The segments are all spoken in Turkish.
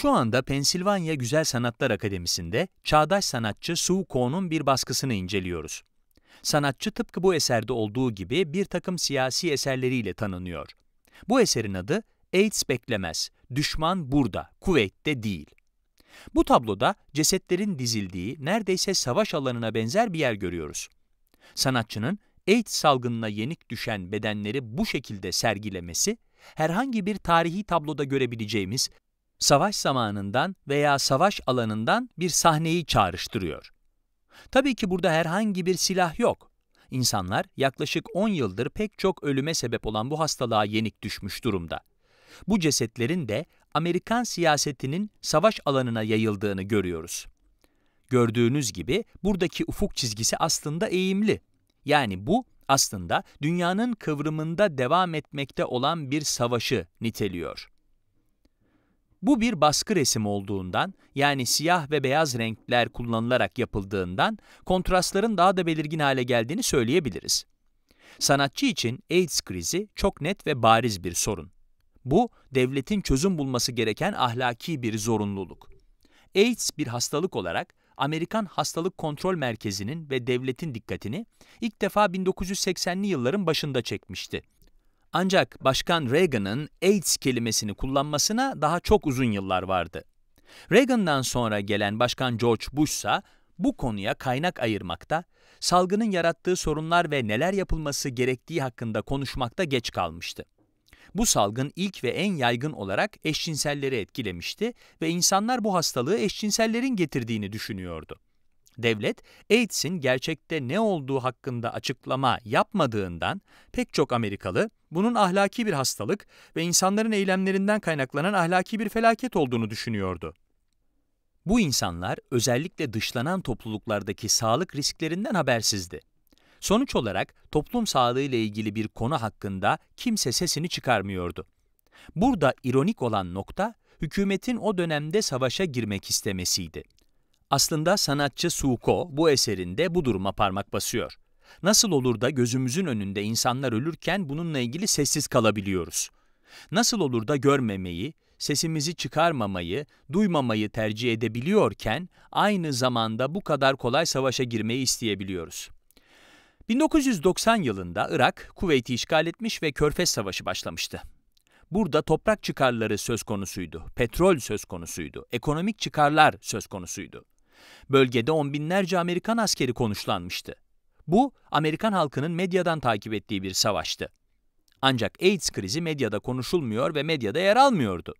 Şu anda Pensilvanya Güzel Sanatlar Akademisi'nde çağdaş sanatçı Su Ko'nun bir baskısını inceliyoruz. Sanatçı tıpkı bu eserde olduğu gibi bir takım siyasi eserleriyle tanınıyor. Bu eserin adı AIDS beklemez, düşman burada, Kuveyt'te değil. Bu tabloda cesetlerin dizildiği neredeyse savaş alanına benzer bir yer görüyoruz. Sanatçının AIDS salgınına yenik düşen bedenleri bu şekilde sergilemesi, herhangi bir tarihi tabloda görebileceğimiz savaş zamanından veya savaş alanından bir sahneyi çağrıştırıyor. Tabii ki burada herhangi bir silah yok. İnsanlar yaklaşık 10 yıldır pek çok ölüme sebep olan bu hastalığa yenik düşmüş durumda. Bu cesetlerin de Amerikan siyasetinin savaş alanına yayıldığını görüyoruz. Gördüğünüz gibi buradaki ufuk çizgisi aslında eğimli. Yani bu aslında dünyanın kıvrımında devam etmekte olan bir savaşı niteliyor. Bu bir baskı resim olduğundan, yani siyah ve beyaz renkler kullanılarak yapıldığından, kontrastların daha da belirgin hale geldiğini söyleyebiliriz. Sanatçı için AIDS krizi çok net ve bariz bir sorun. Bu, devletin çözüm bulması gereken ahlaki bir zorunluluk. AIDS bir hastalık olarak, Amerikan Hastalık Kontrol Merkezi'nin ve devletin dikkatini ilk defa 1980'li yılların başında çekmişti. Ancak Başkan Reagan'ın AIDS kelimesini kullanmasına daha çok uzun yıllar vardı. Reagan'dan sonra gelen Başkan George Bush ise bu konuya kaynak ayırmakta, salgının yarattığı sorunlar ve neler yapılması gerektiği hakkında konuşmakta geç kalmıştı. Bu salgın ilk ve en yaygın olarak eşcinselleri etkilemişti ve insanlar bu hastalığı eşcinsellerin getirdiğini düşünüyordu. Devlet, AIDS'in gerçekte ne olduğu hakkında açıklama yapmadığından pek çok Amerikalı bunun ahlaki bir hastalık ve insanların eylemlerinden kaynaklanan ahlaki bir felaket olduğunu düşünüyordu. Bu insanlar özellikle dışlanan topluluklardaki sağlık risklerinden habersizdi. Sonuç olarak toplum sağlığı ile ilgili bir konu hakkında kimse sesini çıkarmıyordu. Burada ironik olan nokta hükümetin o dönemde savaşa girmek istemesiydi. Aslında sanatçı Suko bu eserinde bu duruma parmak basıyor. Nasıl olur da gözümüzün önünde insanlar ölürken bununla ilgili sessiz kalabiliyoruz? Nasıl olur da görmemeyi, sesimizi çıkarmamayı, duymamayı tercih edebiliyorken aynı zamanda bu kadar kolay savaşa girmeyi isteyebiliyoruz? 1990 yılında Irak, Kuveyt'i işgal etmiş ve Körfez Savaşı başlamıştı. Burada toprak çıkarları söz konusuydu, petrol söz konusuydu, ekonomik çıkarlar söz konusuydu. Bölgede on binlerce Amerikan askeri konuşlanmıştı. Bu, Amerikan halkının medyadan takip ettiği bir savaştı. Ancak AIDS krizi medyada konuşulmuyor ve medyada yer almıyordu.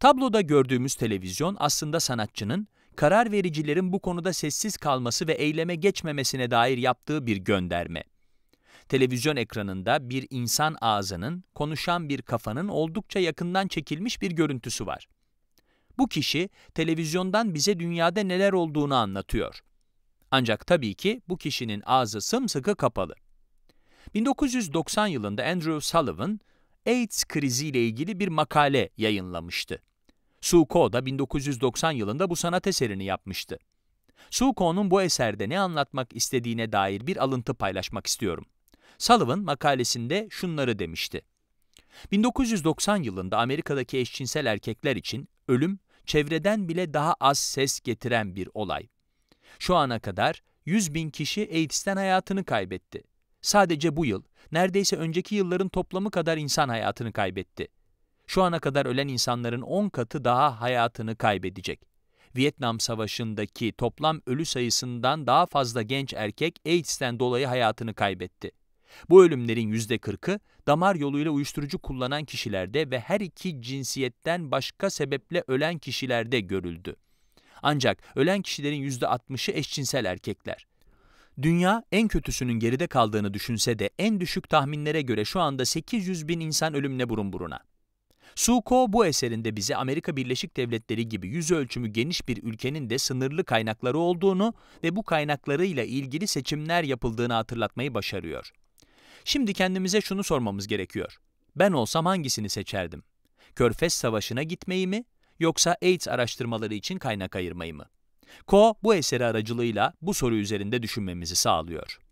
Tabloda gördüğümüz televizyon aslında sanatçının, karar vericilerin bu konuda sessiz kalması ve eyleme geçmemesine dair yaptığı bir gönderme. Televizyon ekranında bir insan ağzının, konuşan bir kafanın oldukça yakından çekilmiş bir görüntüsü var. Bu kişi televizyondan bize dünyada neler olduğunu anlatıyor. Ancak tabii ki bu kişinin ağzı sımsıkı kapalı. 1990 yılında Andrew Sullivan, AIDS kriziyle ilgili bir makale yayınlamıştı. Suko da 1990 yılında bu sanat eserini yapmıştı. Suko'nun bu eserde ne anlatmak istediğine dair bir alıntı paylaşmak istiyorum. Sullivan makalesinde şunları demişti. 1990 yılında Amerika'daki eşcinsel erkekler için ölüm çevreden bile daha az ses getiren bir olay. Şu ana kadar 100 bin kişi AIDS'ten hayatını kaybetti. Sadece bu yıl, neredeyse önceki yılların toplamı kadar insan hayatını kaybetti. Şu ana kadar ölen insanların 10 katı daha hayatını kaybedecek. Vietnam Savaşı'ndaki toplam ölü sayısından daha fazla genç erkek AIDS'ten dolayı hayatını kaybetti. Bu ölümlerin %40'ı damar yoluyla uyuşturucu kullanan kişilerde ve her iki cinsiyetten başka sebeple ölen kişilerde görüldü. Ancak ölen kişilerin %60'ı eşcinsel erkekler. Dünya en kötüsünün geride kaldığını düşünse de en düşük tahminlere göre şu anda 800 bin insan ölümle burun buruna. Suko bu eserinde bize Amerika Birleşik Devletleri gibi yüz ölçümü geniş bir ülkenin de sınırlı kaynakları olduğunu ve bu kaynaklarıyla ilgili seçimler yapıldığını hatırlatmayı başarıyor. Şimdi kendimize şunu sormamız gerekiyor. Ben olsam hangisini seçerdim? Körfez Savaşı'na gitmeyi mi yoksa AIDS araştırmaları için kaynak ayırmayı mı? Ko bu eseri aracılığıyla bu soru üzerinde düşünmemizi sağlıyor.